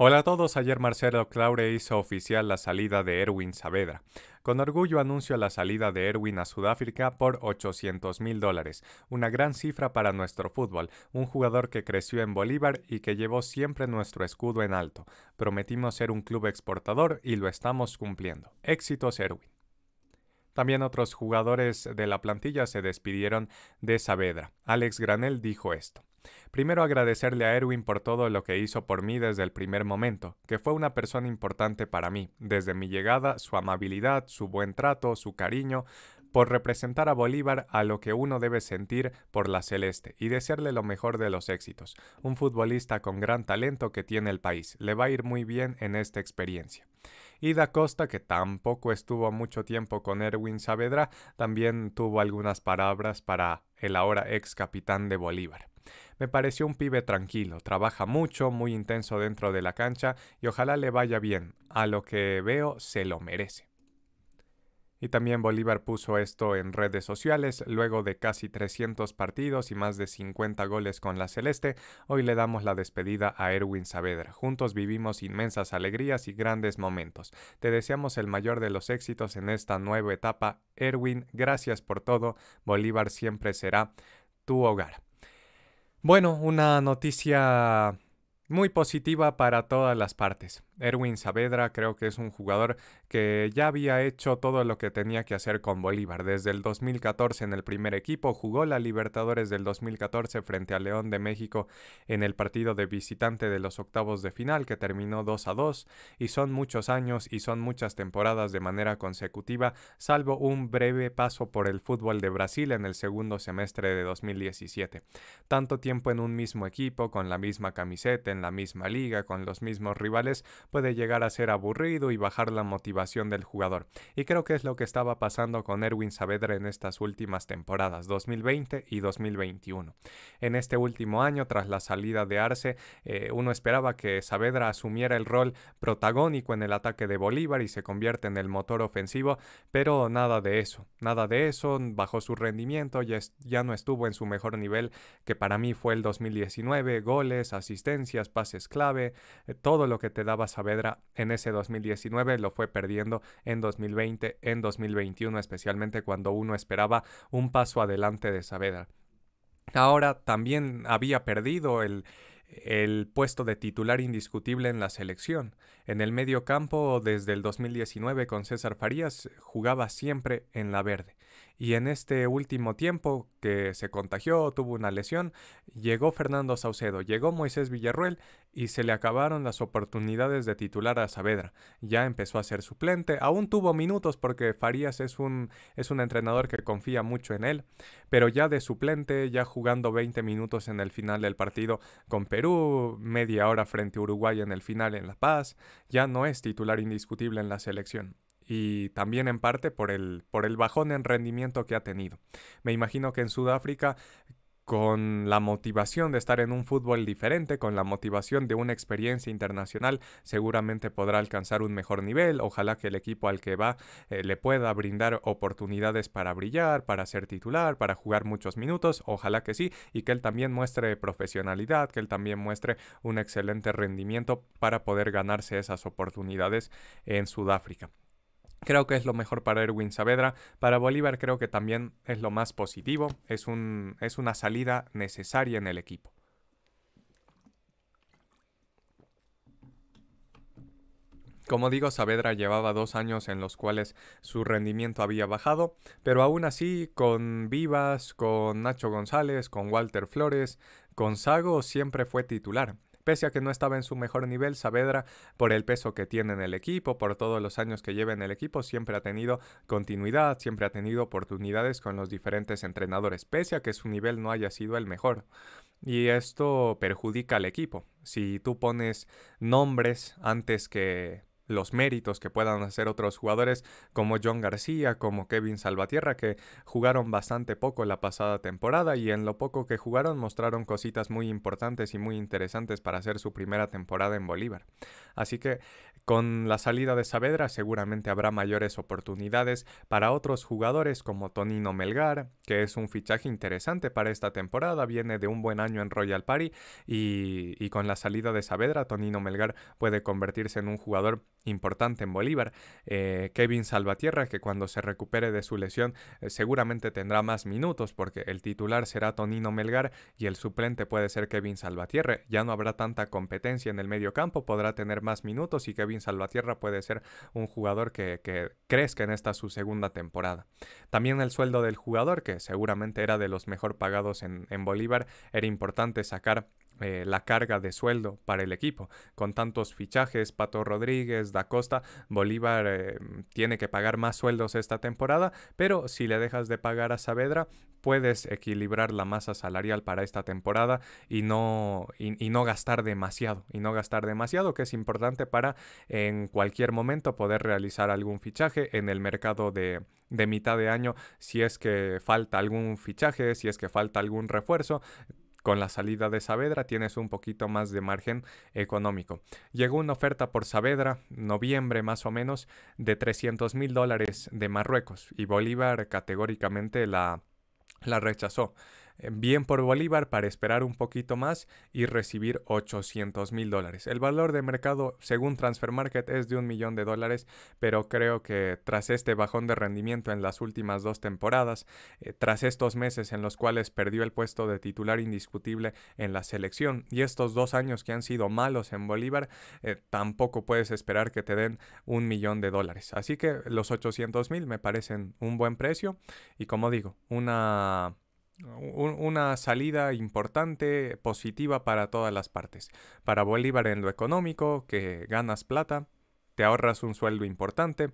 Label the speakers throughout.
Speaker 1: Hola a todos, ayer Marcelo Claure hizo oficial la salida de Erwin Saavedra. Con orgullo anuncio la salida de Erwin a Sudáfrica por 800 mil dólares, una gran cifra para nuestro fútbol, un jugador que creció en Bolívar y que llevó siempre nuestro escudo en alto. Prometimos ser un club exportador y lo estamos cumpliendo. Éxitos Erwin. También otros jugadores de la plantilla se despidieron de Saavedra. Alex Granel dijo esto. Primero agradecerle a Erwin por todo lo que hizo por mí desde el primer momento, que fue una persona importante para mí, desde mi llegada, su amabilidad, su buen trato, su cariño, por representar a Bolívar a lo que uno debe sentir por la celeste y desearle lo mejor de los éxitos. Un futbolista con gran talento que tiene el país, le va a ir muy bien en esta experiencia. Ida Costa, que tampoco estuvo mucho tiempo con Erwin Saavedra, también tuvo algunas palabras para el ahora ex capitán de Bolívar. Me pareció un pibe tranquilo, trabaja mucho, muy intenso dentro de la cancha y ojalá le vaya bien. A lo que veo, se lo merece. Y también Bolívar puso esto en redes sociales, luego de casi 300 partidos y más de 50 goles con la Celeste, hoy le damos la despedida a Erwin Saavedra. Juntos vivimos inmensas alegrías y grandes momentos. Te deseamos el mayor de los éxitos en esta nueva etapa. Erwin, gracias por todo. Bolívar siempre será tu hogar. Bueno, una noticia muy positiva para todas las partes. Erwin Saavedra creo que es un jugador que ya había hecho todo lo que tenía que hacer con Bolívar. Desde el 2014 en el primer equipo jugó la Libertadores del 2014 frente a León de México en el partido de visitante de los octavos de final que terminó 2 a 2 y son muchos años y son muchas temporadas de manera consecutiva, salvo un breve paso por el fútbol de Brasil en el segundo semestre de 2017. Tanto tiempo en un mismo equipo, con la misma camiseta, en la misma liga, con los mismos rivales, puede llegar a ser aburrido y bajar la motivación del jugador. Y creo que es lo que estaba pasando con Erwin Saavedra en estas últimas temporadas, 2020 y 2021. En este último año, tras la salida de Arce, eh, uno esperaba que Saavedra asumiera el rol protagónico en el ataque de Bolívar y se convierte en el motor ofensivo, pero nada de eso, nada de eso, bajó su rendimiento, ya, ya no estuvo en su mejor nivel que para mí fue el 2019, goles, asistencias, pases clave, eh, todo lo que te daba Saavedra en ese 2019, lo fue perdiendo en 2020, en 2021, especialmente cuando uno esperaba un paso adelante de Saavedra. Ahora también había perdido el, el puesto de titular indiscutible en la selección. En el medio campo, desde el 2019 con César Farías, jugaba siempre en la verde y en este último tiempo que se contagió, tuvo una lesión, llegó Fernando Saucedo, llegó Moisés Villarruel y se le acabaron las oportunidades de titular a Saavedra. Ya empezó a ser suplente, aún tuvo minutos porque Farías es un, es un entrenador que confía mucho en él, pero ya de suplente, ya jugando 20 minutos en el final del partido con Perú, media hora frente a Uruguay en el final en La Paz, ya no es titular indiscutible en la selección y también en parte por el, por el bajón en rendimiento que ha tenido. Me imagino que en Sudáfrica con la motivación de estar en un fútbol diferente, con la motivación de una experiencia internacional, seguramente podrá alcanzar un mejor nivel. Ojalá que el equipo al que va eh, le pueda brindar oportunidades para brillar, para ser titular, para jugar muchos minutos. Ojalá que sí, y que él también muestre profesionalidad, que él también muestre un excelente rendimiento para poder ganarse esas oportunidades en Sudáfrica. Creo que es lo mejor para Erwin Saavedra. Para Bolívar creo que también es lo más positivo. Es, un, es una salida necesaria en el equipo. Como digo, Saavedra llevaba dos años en los cuales su rendimiento había bajado, pero aún así, con Vivas, con Nacho González, con Walter Flores, con Sago siempre fue titular. Pese a que no estaba en su mejor nivel, Saavedra, por el peso que tiene en el equipo, por todos los años que lleva en el equipo, siempre ha tenido continuidad, siempre ha tenido oportunidades con los diferentes entrenadores, pese a que su nivel no haya sido el mejor. Y esto perjudica al equipo. Si tú pones nombres antes que los méritos que puedan hacer otros jugadores como John García, como Kevin Salvatierra, que jugaron bastante poco la pasada temporada y en lo poco que jugaron mostraron cositas muy importantes y muy interesantes para hacer su primera temporada en Bolívar. Así que con la salida de Saavedra seguramente habrá mayores oportunidades para otros jugadores como Tonino Melgar, que es un fichaje interesante para esta temporada, viene de un buen año en Royal Party y, y con la salida de Saavedra, Tonino Melgar puede convertirse en un jugador importante en Bolívar. Eh, Kevin Salvatierra, que cuando se recupere de su lesión eh, seguramente tendrá más minutos porque el titular será Tonino Melgar y el suplente puede ser Kevin Salvatierra. Ya no habrá tanta competencia en el medio campo, podrá tener más minutos y Kevin Salvatierra puede ser un jugador que, que crezca en esta su segunda temporada. También el sueldo del jugador, que seguramente era de los mejor pagados en, en Bolívar, era importante sacar eh, la carga de sueldo para el equipo. Con tantos fichajes, Pato Rodríguez, Da Costa, Bolívar eh, tiene que pagar más sueldos esta temporada, pero si le dejas de pagar a Saavedra, puedes equilibrar la masa salarial para esta temporada y no, y no gastar demasiado, y no gastar demasiado, que es importante para en cualquier momento poder realizar algún fichaje en el mercado de, de mitad de año si es que falta algún fichaje, si es que falta algún refuerzo, con la salida de Saavedra tienes un poquito más de margen económico. Llegó una oferta por Saavedra, noviembre más o menos, de 300 mil dólares de Marruecos y Bolívar categóricamente la, la rechazó bien por Bolívar para esperar un poquito más y recibir 800 mil dólares. El valor de mercado según Transfer Market es de un millón de dólares, pero creo que tras este bajón de rendimiento en las últimas dos temporadas, eh, tras estos meses en los cuales perdió el puesto de titular indiscutible en la selección y estos dos años que han sido malos en Bolívar, eh, tampoco puedes esperar que te den un millón de dólares. Así que los 800 mil me parecen un buen precio y como digo, una una salida importante, positiva para todas las partes. Para Bolívar en lo económico, que ganas plata, te ahorras un sueldo importante,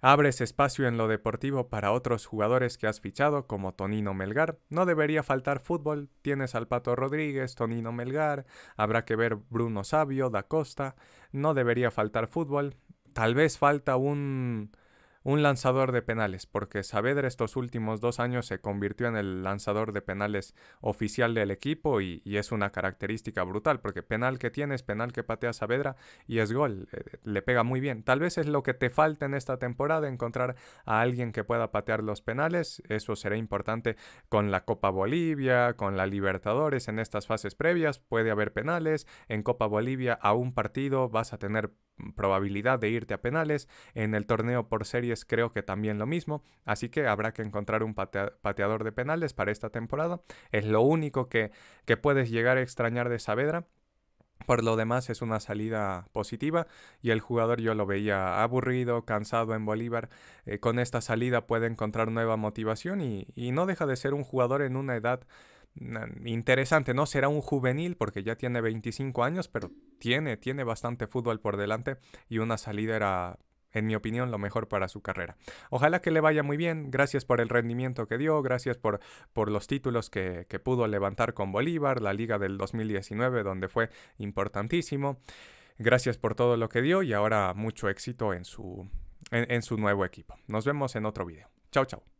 Speaker 1: abres espacio en lo deportivo para otros jugadores que has fichado, como Tonino Melgar. No debería faltar fútbol, tienes al Pato Rodríguez, Tonino Melgar, habrá que ver Bruno Sabio, Da Costa. No debería faltar fútbol, tal vez falta un un lanzador de penales, porque Saavedra estos últimos dos años se convirtió en el lanzador de penales oficial del equipo y, es una característica brutal, porque penal que tienes, penal que patea Saavedra y es gol, eh, le pega muy bien. Tal vez es lo que te falta en esta temporada, encontrar a alguien que pueda patear los penales, eso será importante con la Copa Bolivia, con la Libertadores en estas fases previas, puede haber penales, en Copa Bolivia a un partido vas a tener probabilidad de irte a penales. En el torneo por series creo que también lo mismo. Así que habrá que encontrar un pateador de penales para esta temporada. Es lo único que, que puedes llegar a extrañar de Saavedra. Por lo demás es una salida positiva y el jugador yo lo veía aburrido, cansado en Bolívar. Eh, con esta salida puede encontrar nueva motivación y, y no deja de ser un jugador en una edad interesante, ¿no? Será un juvenil porque ya tiene 25 años, pero tiene, tiene bastante fútbol por delante y una salida era, en mi opinión, lo mejor para su carrera. Ojalá que le vaya muy bien, gracias por el rendimiento que dio, gracias por, por los títulos que, pudo levantar con Bolívar, la liga del 2019 donde fue importantísimo. Gracias por todo lo que dio y ahora mucho éxito en su, en, su nuevo equipo. Nos vemos en otro video. Chao, chao.